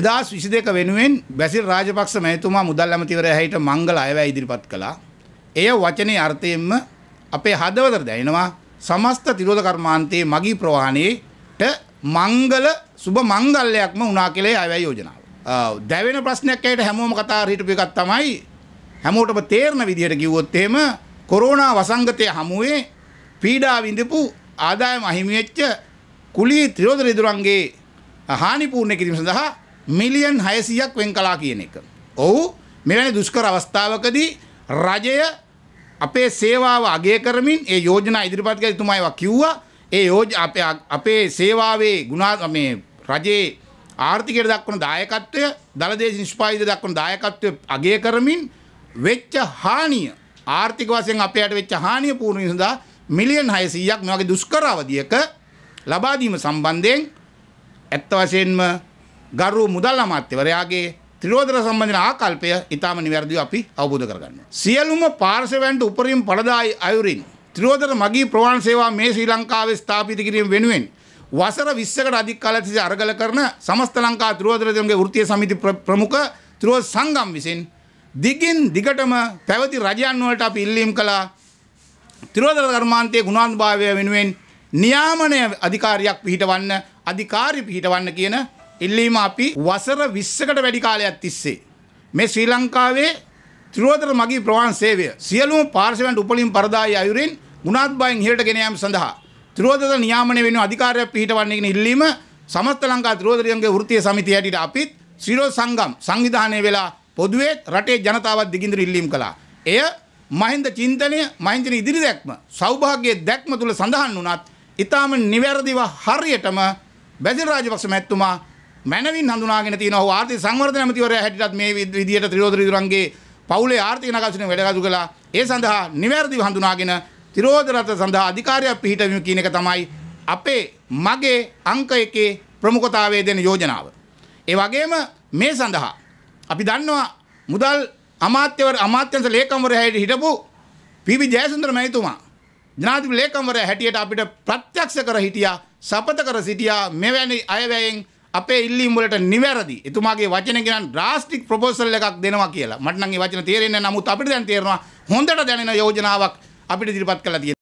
දෙදස් විසි දෙක වෙනුවෙන් බැසිල් රාජපක්ෂ මැතුමා මුදල් ඇමතිවර හැට මංගල අයවැ ඉදිරිපත් කළා. එය වචනය අර්ථයෙන්ම අපේ හදවතර දැනෙනවා සමස්ත තිරෝධ කර්මාන්තයේ මගී ප්‍රවාහණයට මංගල සුබ මංගල්ලයක්ම වුණා කෙලේ අයවැ යෝජනාව. දැවෙන ප්‍රශ්නයක් ඇයට හැමෝම කතා හිටපි එකක් තමයි හැමෝටම තේරණ විදිහට කිව්වොත් එහෙම කොරෝනා වසංගතය හමුවේ පීඩා විඳපු ආදායම අහිමිවෙච්ච කුලී ත්‍රිරෝධ රිදුරන්ගේ හානි පූර්ණ කිරීම සඳහා මිලියන් 600ක් වෙන් කළා කියන එක. ඔව් මෙවැනි දුෂ්කර අවස්ථාවකදී රජය අපේ සේවාව අගය කරමින් ඒ යෝජනා ඉදිරිපත් කළ තුමා ඒවා කිව්වා. ඒ අපේ අපේ සේවාවේ ගුණා මේ රජයේ ආර්ථිකයට දක්වන දායකත්වය දලදේශ නිෂ්පාදිත දක්වන දායකත්වය අගය කරමින් වෙච්ච හානිය ආර්ථික වශයෙන් අපයට වෙච්ච හානිය පූර්ණ සඳහා මිලියන් 600ක් මේ වගේ දුෂ්කර අවධියක ලබා දීම සම්බන්ධයෙන් ඇත්ත වශයෙන්ම ගරු මුදල් අමාත්‍යවරයාගේ ත්‍රිරෝධන සම්බන්ධන ආකල්පය ඉතාම නිවැරදිව අපි අවබෝධ කරගන්න. සියලුම පාර්ශවයන්ට උපරිම පළදායි අයුරින් ත්‍රිරෝධන මගී ප්‍රවාහන සේවා මේ ශ්‍රී ලංකාවේ ස්ථාපිත කිරීම වෙනුවෙන් වසර 20කට අධික කාලයක් තිස්සේ අරගල කරන සමස්ත ලංකා ත්‍රිරෝධන දෙමගේ වෘත්තීය සමිති ප්‍රමුඛ ත්‍රිරෝධ සංගම් විසින් දිගින් දිගටම පැවති රජයන් වලට අපි ඉල්ලීම් කළා ත්‍රිරෝධන කර්මාන්තයේ ගුණාත්භාවය වෙනුවෙන් නියාමනය අධිකාරියක් පිහිටවන්න අධිකාරි පිහිටවන්න කියන ඉල්ලීම අපි වසර 20කට වැඩි කාලයක් තිස්සේ මේ ශ්‍රී ලංකාවේ ත්‍රිවෝදන මගී ප්‍රවාහන සේවය සියලුම පාර්ශවයන්ට උපලින් පරදායි අයුරින් ගුණාත්භාවයෙන් ඉහළට ගෙන යාම සඳහා ත්‍රිවෝදන නියාමනය වෙනුවෙන් අධිකාරියක් පිහිටවන්නේ කියන ඉල්ලීම සමස්ත ලංකා ත්‍රිවෝදනගේ වෘත්තීය සමිතිය හැටියට අපිත් ශ්‍රීරෝ සංගම් සංවිධානය වෙලා පොදුවේ රටේ ජනතාවත් දිගින්දිරි ඉල්ලීම් කළා. එය මහින්ද චින්තනය මහින්දන ඉදිරි දැක්ම සෞභාග්‍යයේ දැක්ම තුල සඳහන් වුණත් ඊටාම නිවැරදිව හරියටම බැසිල් රාජපක්ෂ මැතිතුමා මනවින් හඳුනාගෙන තියෙනවා ඔහු ආර්ථික සංවර්ධන ඇමතිවරයා හැටියටත් මේ විදියට ත්‍රිරෝද රිදුරන්ගේ පවුලේ ආර්ථික නගසුනේ වැඩකටු කළා. ඒ සඳහා නිවැරදිව හඳුනාගෙන ත්‍රිරෝද රට සඳහා අධිකාරියක් පිහිටවීම කියන එක තමයි අපේ මගේ අංක එකේ ප්‍රමුඛතාවය දෙන යෝජනාව. ඒ වගේම මේ සඳහා අපි දන්නවා මුදල් අමාත්‍යවර අමාත්‍යංශ ලේකම්වරයා හැටියට හිටපු පීවි ජයසුන්දර මැතිතුමා ජනාධිපති ලේකම්වරයා හැටියට අපිට ප්‍රත්‍යක්ෂ කර හිටියා සපත කර සිටියා මෙවැනි අයවැයෙන් අපේ ඉල්ලීම් වලට නිවැරදි එතුමාගේ වචන ගෙනන් ඩ්‍රාස්ටික් ප්‍රොපෝසල් එකක් දෙනවා කියලා. මට නම් ඒ වචන තේරෙන්නේ නැහැ. නමුත් අපිට දැන් තේරෙනවා හොඳට දැනෙන යෝජනාවක් අපිට ඉදිරිපත් කළා